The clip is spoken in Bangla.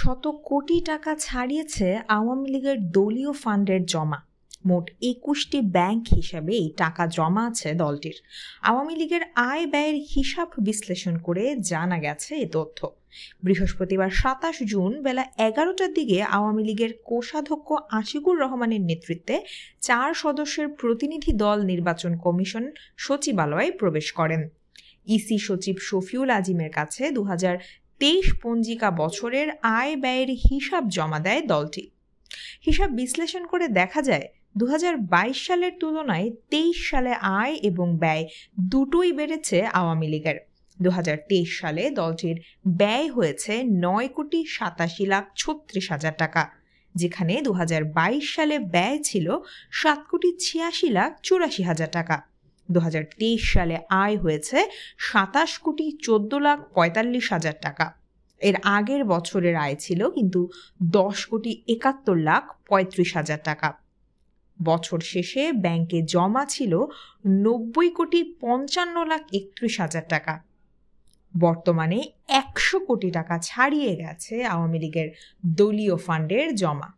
শত কোটি টাকা ছাড়িয়েছে আওয়ামী লীগের দলীয় ফান্ডের জমা মোট একুশটি ব্যাংক হিসাবে এই টাকা জমা আছে দলটির আওয়ামী লীগের আয় ব্যয়ের হিসাব বিশ্লেষণ করে জানা গেছে এ তথ্য বৃহস্পতিবার সাতাশ জুন বেলা এগারোটার দিকে আওয়ামী লীগের কোষাধ্যক্ষ আশিকুর রহমানের নেতৃত্বে চার সদস্যের প্রতিনিধি দল নির্বাচন কমিশন সচিবালয়ে প্রবেশ করেন ইসি সচিব শফিউল আজিমের কাছে দু তেইশ পঞ্জিকা বছরের আয় ব্যয়ের হিসাব জমা দেয় দলটি হিসাব বিশ্লেষণ করে দেখা যায় দু সালের তুলনায় তেইশ সালে আয় এবং ব্যয় দুটোই বেড়েছে আওয়ামী লীগের দু সালে দলটির ব্যয় হয়েছে নয় কোটি সাতাশি লাখ ছত্রিশ হাজার টাকা যেখানে দু সালে ব্যয় ছিল সাত কোটি ছিয়াশি লাখ চুরাশি হাজার টাকা দু সালে আয় হয়েছে সাতাশ কোটি চোদ্দ লাখ পঁয়তাল্লিশ হাজার টাকা এর আগের বছরের আয় ছিল কিন্তু দশ কোটি একাত্তর লাখ পঁয়ত্রিশ হাজার টাকা বছর শেষে ব্যাংকে জমা ছিল নব্বই কোটি পঞ্চান্ন লাখ একত্রিশ হাজার টাকা বর্তমানে একশো কোটি টাকা ছাড়িয়ে গেছে আওয়ামী লীগের দলীয় ফান্ডের জমা